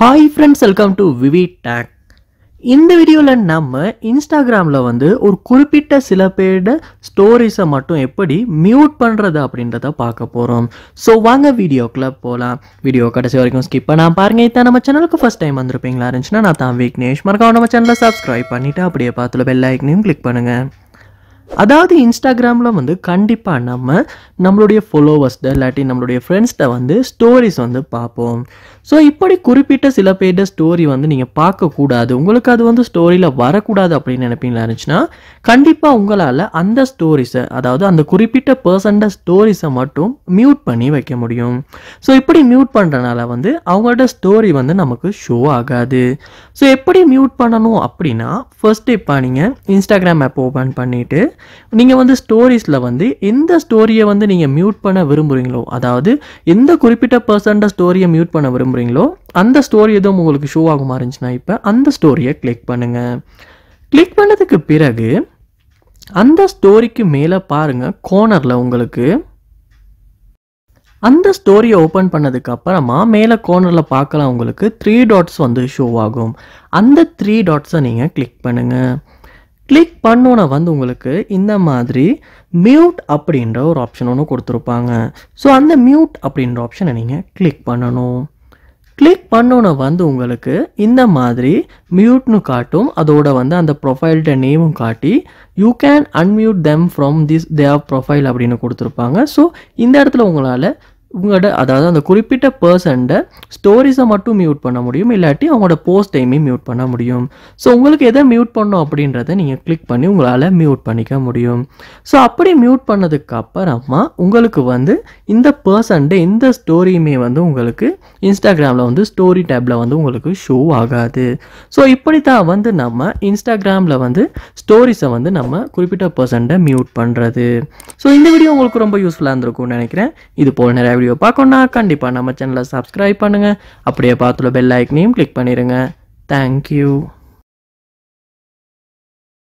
hi friends welcome to விவி டேக் இந்த வீடியோவில் நம்ம இன்ஸ்டாகிராமில் வந்து ஒரு குறிப்பிட்ட சில பேரோட ஸ்டோரிஸை மட்டும் எப்படி மியூட் பண்ணுறது அப்படின்றத பார்க்க போகிறோம் ஸோ வாங்க வீடியோக்குள்ளே போகலாம் வீடியோ கடைசி வரைக்கும் ஸ்கிப் பண்ணால் பாருங்க இதான் நம்ம சேனலுக்கு ஃபஸ்ட் டைம் வந்திருப்பீங்களா இருந்துச்சுன்னா நான் தான் விக்னேஷ் மறக்காம நம்ம சேனலை சப்ஸ்கிரைப் பண்ணிவிட்டு அப்படியே பார்த்துல பெல் ஐக்கனையும் கிளிக் பண்ணுங்கள் அதாவது இன்ஸ்டாகிராமில் வந்து கண்டிப்பாக நம்ம நம்மளுடைய ஃபாலோவர்ஸ்கிட்ட இல்லாட்டி நம்மளுடைய ஃப்ரெண்ட்ஸ்கிட்ட வந்து ஸ்டோரிஸ் வந்து பார்ப்போம் ஸோ இப்படி குறிப்பிட்ட சில பேர்கிட்ட ஸ்டோரி வந்து நீங்கள் பார்க்கக்கூடாது உங்களுக்கு அது வந்து ஸ்டோரியில் வரக்கூடாது அப்படின்னு நினைப்பீங்களா இருந்துச்சுன்னா கண்டிப்பாக உங்களால் அந்த ஸ்டோரிஸை அதாவது அந்த குறிப்பிட்ட பர்சன்ட ஸ்டோரிஸை மட்டும் மியூட் பண்ணி வைக்க முடியும் ஸோ இப்படி மியூட் பண்ணுறனால வந்து அவங்களோட ஸ்டோரி வந்து நமக்கு ஷோ ஆகாது ஸோ எப்படி மியூட் பண்ணணும் அப்படின்னா ஃபர்ஸ்ட் இப்போ நீங்கள் இன்ஸ்டாகிராம் ஆப் ஓப்பன் பண்ணிவிட்டு நீங்கள் வந்து ஸ்டோரிஸில் வந்து எந்த ஸ்டோரியை வந்து நீங்கள் மியூட் பண்ண விரும்புகிறீங்களோ அதாவது எந்த குறிப்பிட்ட பர்சன்ட ஸ்டோரியை மியூட் பண்ண விரும்புகிறீங்களோ அந்த ஸ்டோரி எதுவும் உங்களுக்கு ஷோ ஆகுமா இருந்துச்சுன்னா இப்போ அந்த ஸ்டோரியை கிளிக் பண்ணுங்கள் கிளிக் பண்ணதுக்கு பிறகு அந்த ஸ்டோரிக்கு மேலே பாருங்கள் கோனரில் உங்களுக்கு அந்த ஸ்டோரியை ஓப்பன் பண்ணதுக்கு அப்புறமா மேலே கோர்னரில் பார்க்கலாம் உங்களுக்கு த்ரீ டாட்ஸ் வந்து ஷோ ஆகும் அந்த த்ரீ டாட்ஸை நீங்கள் கிளிக் பண்ணுங்கள் கிளிக் பண்ணோன்ன வந்து உங்களுக்கு இந்த மாதிரி மியூட் அப்படின்ற ஒரு ஆப்ஷன் ஒன்று கொடுத்துருப்பாங்க ஸோ அந்த மியூட் அப்படின்ற ஆப்ஷனை நீங்கள் கிளிக் பண்ணணும் கிளிக் பண்ணோன்ன வந்து உங்களுக்கு இந்த மாதிரி மியூட்னு காட்டும் அதோட வந்து அந்த ப்ரொஃபைல்கிட்ட நேமும் காட்டி you can unmute them from this தேவ் ப்ரொஃபைல் அப்படின்னு கொடுத்துருப்பாங்க ஸோ இந்த இடத்துல உங்களால் உங்களோட அதாவது அந்த குறிப்பிட்ட பர்சன்ட்டை ஸ்டோரிஸை மட்டும் மியூட் பண்ண முடியும் இல்லாட்டி அவங்களோட போஸ்ட் டைமையும் மியூட் பண்ண முடியும் ஸோ உங்களுக்கு எதை மியூட் பண்ணோம் அப்படின்றத நீங்கள் கிளிக் பண்ணி உங்களால் மியூட் பண்ணிக்க முடியும் ஸோ அப்படி மியூட் பண்ணதுக்கு அப்புறமா உங்களுக்கு வந்து இந்த பர்சன்ட்டு இந்த ஸ்டோரியுமே வந்து உங்களுக்கு இன்ஸ்டாகிராமில் வந்து ஸ்டோரி டேப்பில் வந்து உங்களுக்கு ஷோ ஆகாது ஸோ இப்படி தான் வந்து நம்ம இன்ஸ்டாகிராமில் வந்து ஸ்டோரிஸை வந்து நம்ம குறிப்பிட்ட பர்சன்ட்டை மியூட் பண்ணுறது ஸோ இந்த வீடியோ உங்களுக்கு ரொம்ப யூஸ்ஃபுல்லாக இருந்திருக்கும்னு நினைக்கிறேன் இது போல் நிறைய வீடியோ பார்க்கணும்னா கண்டிப்பாக நம்ம சேனலை சப்ஸ்கிரைப் பண்ணுங்கள் அப்படியே பார்த்துள்ள பெல் ஐக்கனையும் கிளிக் பண்ணிடுங்க தேங்க்யூ